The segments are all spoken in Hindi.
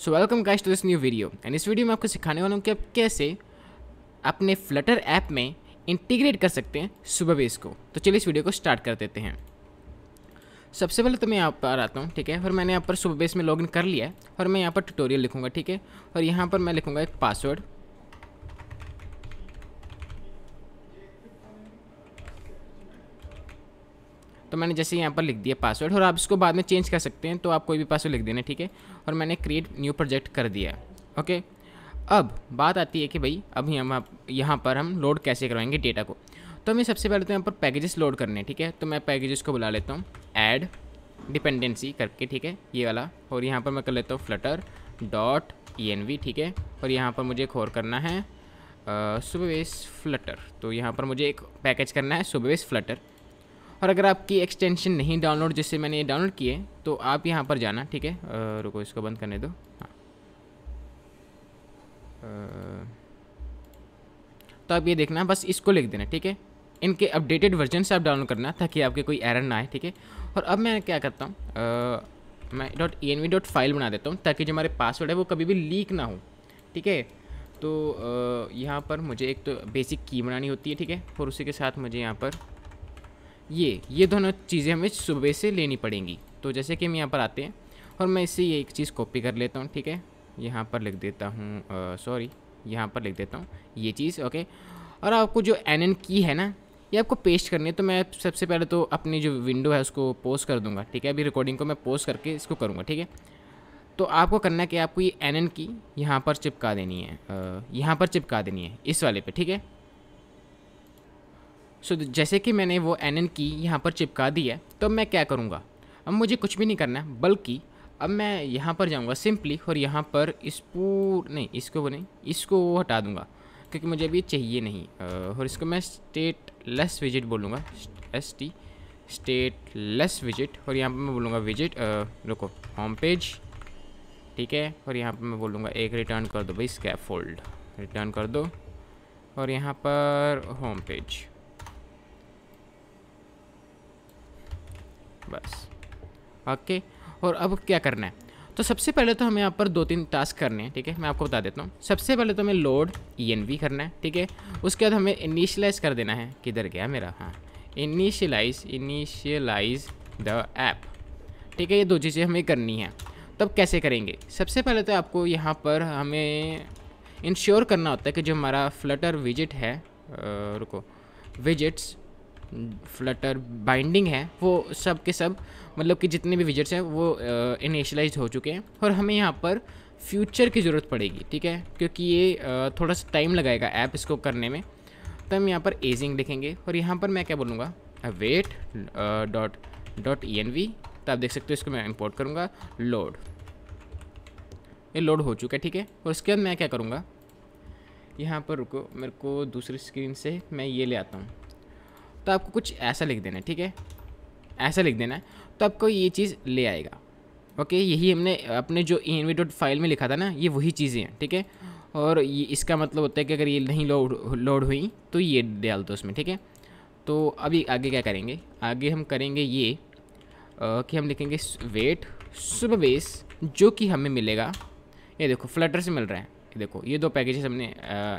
So welcome guys to this new video and इस वीडियो में आपको सिखाने वाला हूँ कि आप कैसे अपने फ्लटर ऐप में इंटीग्रेट कर सकते हैं सुबह बेस को तो चलिए इस वीडियो को स्टार्ट कर देते हैं सबसे पहले तो मैं यहाँ पर आता हूँ ठीक है और मैंने यहाँ पर सुबह बेस में इन कर लिया है और मैं यहाँ पर ट्यूटोरियल लिखूँगा ठीक है और यहाँ पर मैं लिखूँगा एक पासवर्ड तो मैंने जैसे यहाँ पर लिख दिया पासवर्ड और आप इसको बाद में चेंज कर सकते हैं तो आप कोई भी पासवर्ड लिख देना ठीक है और मैंने क्रिएट न्यू प्रोजेक्ट कर दिया ओके अब बात आती है कि भाई अभी हम यहाँ पर हम लोड कैसे करवाएंगे डेटा को तो हमें सबसे पहले तो यहाँ पर पैकेजेस लोड करने हैं ठीक है तो मैं पैकेजेस को बुला लेता हूँ ऐड डिपेंडेंसी करके ठीक है ये वाला और यहाँ पर मैं कर लेता हूँ Flutter dot E N V ठीक है और यहाँ पर मुझे एक और करना है सुबेस फ्लटर तो यहाँ पर मुझे एक पैकेज करना है सुबेस फ्लटर और अगर आपकी एक्सटेंशन नहीं डाउनलोड जिससे मैंने ये डाउनलोड किए तो आप यहाँ पर जाना ठीक है रुको इसको बंद करने दो हाँ तो आप ये देखना बस इसको लिख देना ठीक है इनके अपडेटेड वर्जन से आप डाउनलोड करना ताकि आपके कोई एरर ना आए ठीक है और अब मैं क्या करता हूँ मैं dot E N V dot file बना देता हूँ ताकि जो हमारे पासवर्ड है वो कभी भी लीक ना हो ठीक है तो यहाँ पर मुझे एक तो बेसिक की बनानी होती है ठीक है और उसी के साथ मुझे यहाँ पर ये ये दोनों चीज़ें हमें सुबह से लेनी पड़ेंगी तो जैसे कि हम यहाँ पर आते हैं और मैं इससे ये एक चीज़ कॉपी कर लेता हूँ ठीक है यहाँ पर लिख देता हूँ सॉरी यहाँ पर लिख देता हूँ ये चीज़ ओके और आपको जो एन एन की है ना ये आपको पेस्ट करनी है तो मैं सबसे पहले तो अपनी जो विंडो है उसको पोस्ट कर दूँगा ठीक है अभी रिकॉर्डिंग को मैं पोस्ट करके इसको करूँगा ठीक है तो आपको करना कि आपको ये एन एन की यहाँ पर चिपका देनी है यहाँ पर चिपका देनी है इस वाले पर ठीक है सो so, जैसे कि मैंने वो एन एन की यहाँ पर चिपका दी है तो अब मैं क्या करूँगा अब मुझे कुछ भी नहीं करना है बल्कि अब मैं यहाँ पर जाऊँगा सिंपली और यहाँ पर इस पूर नहीं इसको वो नहीं इसको हटा दूँगा क्योंकि मुझे अभी चाहिए नहीं और इसको मैं स्टेट लेस विजिट बोलूँगा एस टी स्टेट लेस विजिट और यहाँ पर मैं बोलूँगा विजिट रुको होम पेज ठीक है और यहाँ पर मैं बोलूँगा एक रिटर्न कर दो भाई स्कैप फोल्ड रिटर्न कर दो और यहाँ पर होम पेज बस ओके और अब क्या करना है तो सबसे पहले तो हमें यहाँ पर दो तीन टास्क करने हैं ठीक है मैं आपको बता देता हूँ सबसे पहले तो हमें लोड ई करना है ठीक है उसके बाद हमें इनिशलाइज कर देना है किधर गया मेरा हाँ इनिशलाइज इनिशियलाइज द ऐप ठीक है ये दो चीज़ें हमें करनी है तब तो कैसे करेंगे सबसे पहले तो आपको यहाँ पर हमें इंश्योर करना होता है कि जो हमारा फ्लटर विजिट है रुको विजिट्स फ्लटर बाइंडिंग है वो सब के सब मतलब कि जितने भी विजर्स हैं वो इनिशलाइज हो चुके हैं और हमें यहाँ पर फ्यूचर की ज़रूरत पड़ेगी ठीक है क्योंकि ये थोड़ा सा टाइम लगाएगा ऐप इसको करने में तो हम यहाँ पर एजिंग लिखेंगे और यहाँ पर मैं क्या बोलूँगा wait dot dot E N V तो आप देख सकते हो इसको मैं इम्पोर्ट करूँगा लोड ये लोड हो चुका है ठीक है और उसके बाद मैं क्या करूँगा यहाँ पर रुको मेरे को दूसरी स्क्रीन से मैं ये ले आता हूँ तो आपको कुछ ऐसा लिख देना है ठीक है ऐसा लिख देना है तो आपको ये चीज़ ले आएगा ओके यही हमने अपने जो ई डॉट फाइल में लिखा था ना ये वही चीज़ें हैं ठीक है ठीके? और ये इसका मतलब होता है कि अगर ये नहीं लोड लोड हुई तो ये डाल दो उसमें ठीक है तो अभी आगे क्या करेंगे आगे हम करेंगे ये कि हम लिखेंगे वेट बेस जो कि हमें मिलेगा ये देखो फ्लटर से मिल रहा है देखो ये दो पैकेजेस हमने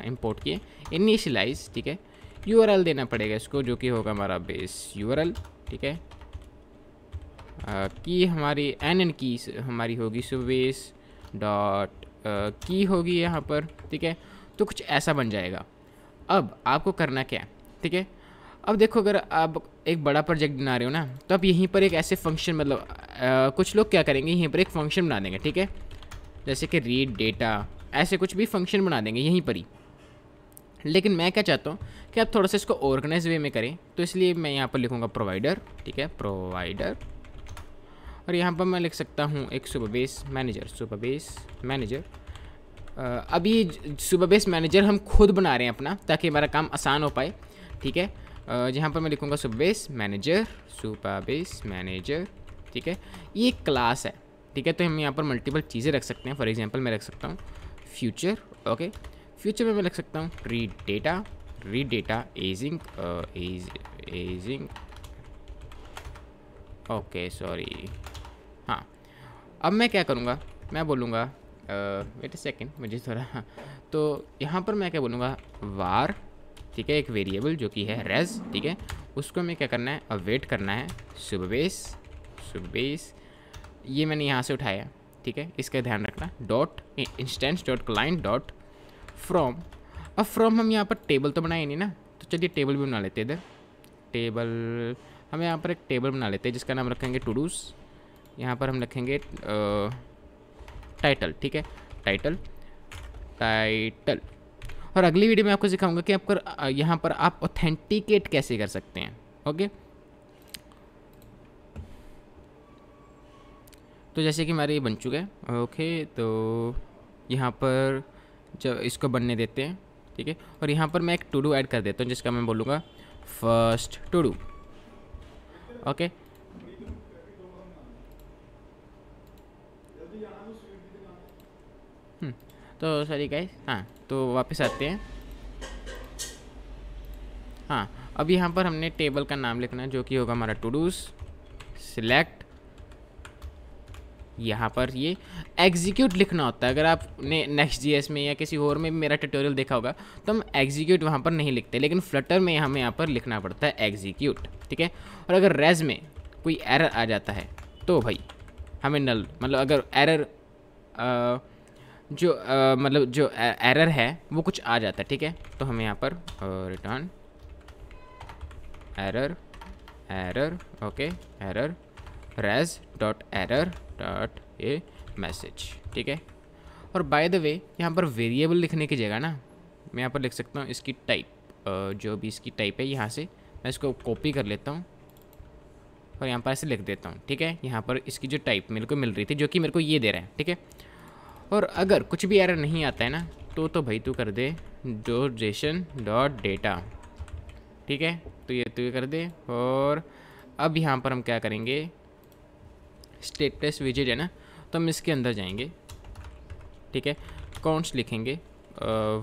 इम्पोर्ट किए इनिशलाइज ठीक है यू देना पड़ेगा इसको जो कि होगा हमारा बेस यू ठीक है की हमारी एन एन की हमारी होगी सो बेस डॉट की होगी यहाँ पर ठीक है तो कुछ ऐसा बन जाएगा अब आपको करना क्या है ठीक है अब देखो अगर आप एक बड़ा प्रोजेक्ट बना रहे हो ना तो आप यहीं पर एक ऐसे फंक्शन मतलब आ, कुछ लोग क्या करेंगे यहीं पर एक फंक्शन बना देंगे ठीक है जैसे कि रीड डेटा ऐसे कुछ भी फंक्शन बना देंगे यहीं पर ही लेकिन मैं क्या चाहता हूँ कि आप थोड़ा सा इसको ऑर्गेनाइज वे में करें तो इसलिए मैं यहाँ पर लिखूँगा प्रोवाइडर ठीक है प्रोवाइडर और यहाँ पर मैं लिख सकता हूँ एक बेस मैनेजर सुबेस मैनेजर अभी सुबह सुबेस मैनेजर हम खुद बना रहे हैं अपना ताकि हमारा काम आसान हो पाए ठीक है जहाँ पर मैं लिखूँगा बेस मैनेजर सुबेस मैनेजर ठीक है ये क्लास है ठीक है तो हम यहाँ पर मल्टीपल चीज़ें रख सकते हैं फॉर एग्जाम्पल मैं रख सकता हूँ फ्यूचर ओके okay? फ्यूचर में मैं लिख सकता हूँ read data read data aging aging okay sorry हाँ अब मैं क्या करूँगा मैं बोलूँगा वेट अ सेकेंड मुझे थोड़ा हाँ, तो यहाँ पर मैं क्या बोलूँगा वार ठीक है एक वेरिएबल जो कि है रेज ठीक है उसको हमें क्या करना है वेट करना है सुबेस सुबेस ये मैंने यहाँ से उठाया ठीक है इसका ध्यान रखना dot instance dot client dot from अब फ्रॉम हम यहाँ पर टेबल तो बनाए नहीं ना तो चलिए टेबल भी बना लेते हैं इधर टेबल हम यहाँ पर एक टेबल बना लेते हैं जिसका नाम रखेंगे टू डूस यहाँ पर हम रखेंगे टाइटल ठीक है टाइटल टाइटल और अगली वीडियो में आपको सिखाऊंगा कि आपको यहाँ पर आप ऑथेंटिकेट कैसे कर सकते हैं ओके तो जैसे कि हमारे ये बन चुका है ओके तो यहाँ पर जब इसको बनने देते हैं ठीक है और यहाँ पर मैं एक टू डू ऐड कर देता हूँ जिसका मैं बोलूँगा first to do okay hmm, तो सॉरी गाइस हाँ तो वापस आते हैं हाँ अब यहाँ पर हमने टेबल का नाम लिखना है जो कि होगा हमारा टू डूज सिलेक्ट यहाँ पर ये एग्जीक्यूट लिखना होता है अगर आपने नेक्स्ट जी में या किसी और में भी मेरा ट्यूटोरियल देखा होगा तो हम एग्जीक्यूट वहाँ पर नहीं लिखते लेकिन फ्लटर में हमें यहाँ पर लिखना पड़ता है एग्जीक्यूट ठीक है और अगर रेज में कोई एरर आ जाता है तो भाई हमें नल मतलब अगर एरर जो आ, मतलब जो एरर है वो कुछ आ जाता है ठीक है तो हमें यहाँ पर return error error okay error raise dot error dot a message ठीक है और बाय द वे यहाँ पर वेरिएबल लिखने की जगह ना मैं यहाँ पर लिख सकता हूँ इसकी टाइप जो भी इसकी टाइप है यहाँ से मैं इसको कॉपी कर लेता हूँ और यहाँ पर ऐसे लिख देता हूँ ठीक है यहाँ पर इसकी जो टाइप मेरे को मिल रही थी जो कि मेरे को ये दे रहा है ठीक है और अगर कुछ भी एरर नहीं आता है ना तो तो भाई तू कर दे डोजेशन डॉट डेटा ठीक है तो ये तू तो ये कर दे और अब यहाँ पर हम क्या करेंगे स्टेटस विजिट है ना तो हम इसके अंदर जाएंगे ठीक है कौनस लिखेंगे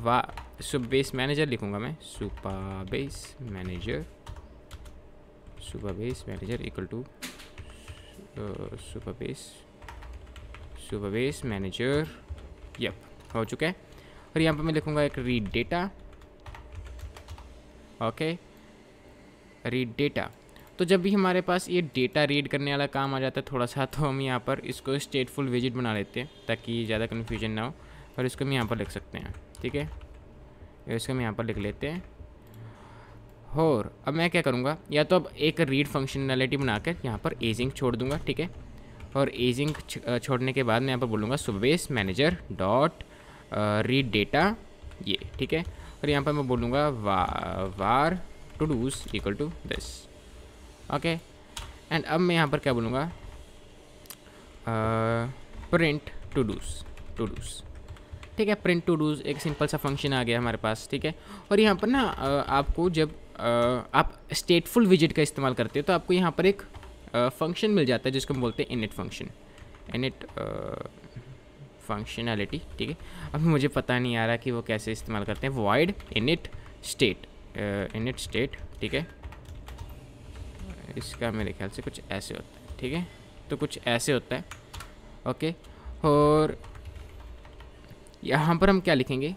वा सुपर बेस मैनेजर लिखूंगा मैं Supabase manager Supabase manager equal to Supabase Supabase manager yup हो चुका है और यहाँ पर मैं लिखूंगा एक read data okay read data तो जब भी हमारे पास ये डेटा रीड करने वाला काम आ जाता है थोड़ा सा तो हम यहाँ पर इसको स्टेटफुल विजिट बना लेते हैं ताकि ज़्यादा कन्फ्यूजन ना हो और इसको हम यहाँ पर लिख सकते हैं ठीक है इसको हम यहाँ पर लिख लेते हैं और अब मैं क्या करूँगा या तो अब एक रीड फंक्शनैलिटी बनाकर यहाँ पर एजिंग छोड़ दूँगा ठीक है और एजिंग छोड़ने के बाद मैं यहाँ पर बोलूँगा Supabase manager dot read data ये ठीक है और यहाँ पर मैं बोलूँगा वा, var todos equal to this okay and अब मैं यहाँ पर क्या बोलूँगा print todos todos ठीक है प्रिंट टू डूज एक सिंपल सा फंक्शन आ गया हमारे पास ठीक है और यहाँ पर ना आपको जब आप स्टेटफुल विजिट का इस्तेमाल करते हो तो आपको यहाँ पर एक फंक्शन मिल जाता है जिसको हम बोलते हैं इनिट फंक्शन इनिट फंक्शनैलिटी ठीक है अब मुझे पता नहीं आ रहा कि वो कैसे इस्तेमाल करते हैं void init state init state ठीक है इसका मेरे ख्याल से कुछ ऐसे होता है ठीक है तो कुछ ऐसे होता है ओके और यहाँ पर हम क्या लिखेंगे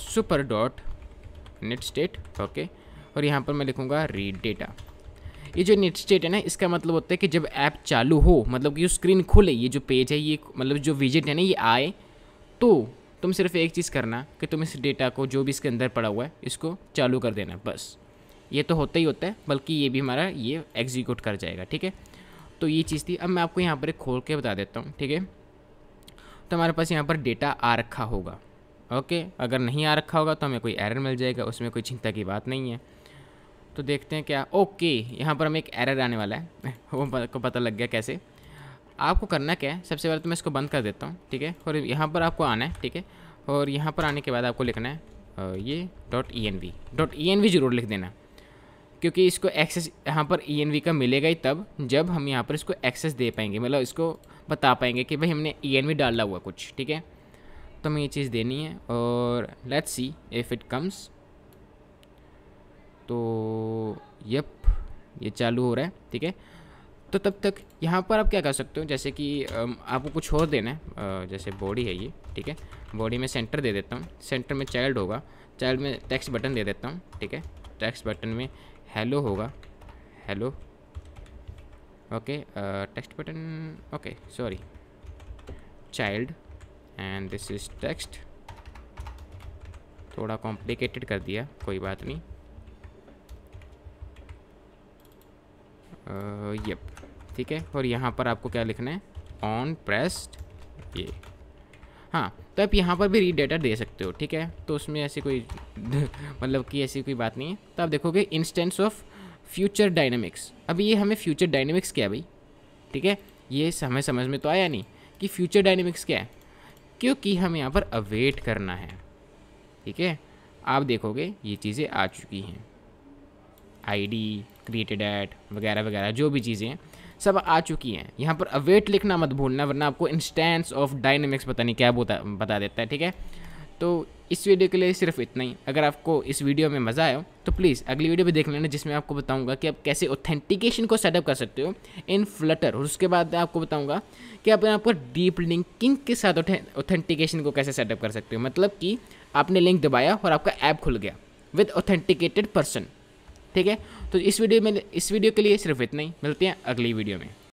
super dot net state okay और यहाँ पर मैं लिखूँगा रीड डेटा ये जो नेट स्टेट है ना इसका मतलब होता है कि जब ऐप चालू हो मतलब कि स्क्रीन खुले ये जो पेज है ये मतलब जो विजिट है ना ये आए तो तुम सिर्फ एक चीज़ करना कि तुम इस डेटा को जो भी इसके अंदर पड़ा हुआ है इसको चालू कर देना बस ये तो होता ही होता है बल्कि ये भी हमारा ये एग्जीक्यूट कर जाएगा ठीक है तो ये चीज़ थी अब मैं आपको यहाँ पर खोल के बता देता हूँ ठीक है तो हमारे पास यहाँ पर डेटा आ रखा होगा ओके अगर नहीं आ रखा होगा तो हमें कोई एरर मिल जाएगा उसमें कोई चिंता की बात नहीं है तो देखते हैं क्या ओके यहाँ पर हमें एक एरर आने वाला है वो को पता लग गया कैसे आपको करना क्या है सबसे पहले तो मैं इसको बंद कर देता हूँ ठीक है और यहाँ पर आपको आना है ठीक है और यहाँ पर आने के बाद आपको लिखना है ये dot E N V dot E N V जरूर लिख देना क्योंकि इसको एक्सेस यहाँ पर ई e का मिलेगा ही तब जब हम यहाँ पर इसको एक्सेस दे पाएंगे मतलब इसको बता पाएंगे कि भाई हमने ई e डाला हुआ कुछ ठीक है तो हमें ये चीज़ देनी है और let's see if it comes तो यप ये चालू हो रहा है ठीक है तो तब तक यहाँ पर आप क्या कर सकते हो जैसे कि आपको कुछ और देना है जैसे बॉडी है ये ठीक है बॉडी में सेंटर दे देता हूँ सेंटर में चाइल्ड होगा चाइल्ड में टेक्स्ट बटन दे देता हूँ ठीक है टेक्स्ट बटन में हेलो होगा hello okay text button okay sorry child and this is text थोड़ा कॉम्प्लिकेटेड कर दिया कोई बात नहीं यप ठीक है और यहाँ पर आपको क्या लिखना है ऑन प्रेस्ड ये हाँ तो आप यहाँ पर भी रीड डेटा दे सकते हो ठीक है तो उसमें ऐसी कोई मतलब कि ऐसी कोई बात नहीं है तो आप देखोगे इंस्टेंस ऑफ फ्यूचर डायनेमिक्स अभी ये हमें फ्यूचर डायनेमिक्स क्या है भाई ठीक है ये हमें समझ में तो आया नहीं कि फ्यूचर डायनेमिक्स क्या है क्योंकि हमें यहाँ पर अवेट करना है ठीक है आप देखोगे ये चीज़ें आ चुकी हैं आईडी क्रिएटेड एट वगैरह वगैरह जो भी चीज़ें हैं सब आ चुकी हैं यहाँ पर अवेट लिखना मत भूलना वरना आपको इंस्टेंस ऑफ डायनेमिक्स पता नहीं क्या बता बता देता है ठीक है तो इस वीडियो के लिए सिर्फ इतना ही अगर आपको इस वीडियो में मज़ा आया हो तो प्लीज़ अगली वीडियो भी देख लेना जिसमें आपको बताऊंगा कि आप कैसे ऑथेंटिकेशन को सेटअप कर सकते हो इन फ्लटर और उसके बाद आपको बताऊंगा कि आप यहाँ पर डीप लिंकिंग के साथ ऑथेंटिकेशन को कैसे सेटअप कर सकते हो मतलब कि आपने लिंक दबाया और आपका ऐप खुल गया विद ऑथेंटिकेटेड पर्सन ठीक है तो इस वीडियो में इस वीडियो के लिए सिर्फ इतना ही मिलते हैं अगली वीडियो में